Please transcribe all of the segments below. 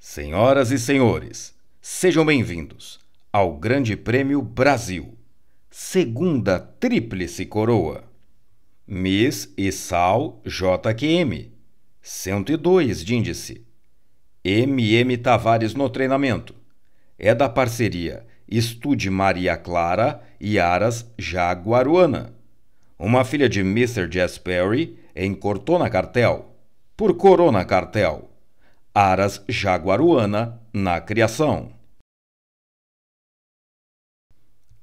Senhoras e senhores, sejam bem-vindos ao Grande Prêmio Brasil, segunda tríplice coroa. Miss e Sal JQM, 102 de índice. MM Tavares no treinamento. É da parceria Estude Maria Clara e Aras Jaguaruana. Uma filha de Mr. Jess Perry na Cartel, por Corona Cartel. Aras Jaguaruana na criação.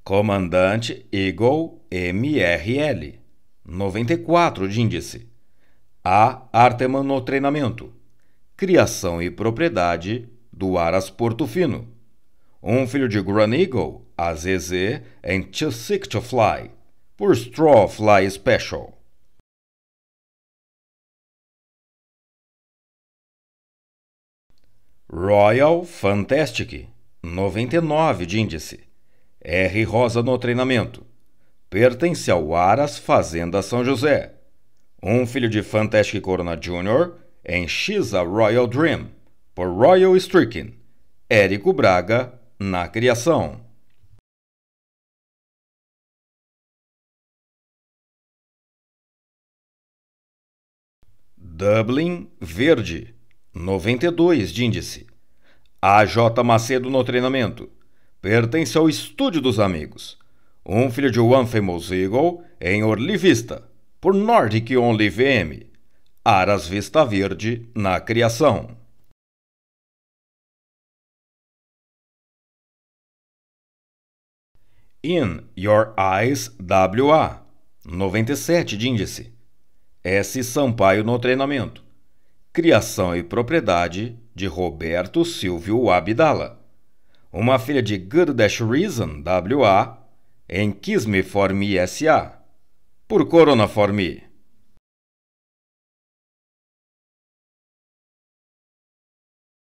Comandante Eagle MRL 94 de índice. A Arteman no treinamento. Criação e propriedade do Aras Portofino. Um filho de Grand Eagle, AZZ, and To Sick to Fly, por Straw Fly Special. Royal Fantastic, 99 de índice. R Rosa no treinamento. Pertence ao Aras Fazenda São José. Um filho de Fantastic Corona Jr. em a Royal Dream, por Royal Stricken. Érico Braga na criação. Dublin Verde 92 de índice. AJ Macedo no treinamento. Pertence ao Estúdio dos Amigos. Um filho de One Famous Eagle em Orlivista, por Nordic Only VM. Aras Vista Verde na criação. In Your Eyes WA 97 de índice. S. Sampaio no treinamento Criação e Propriedade, de Roberto Silvio Abdala. Uma filha de Good Reason, WA, em Kismiform SA. Por Corona Formi.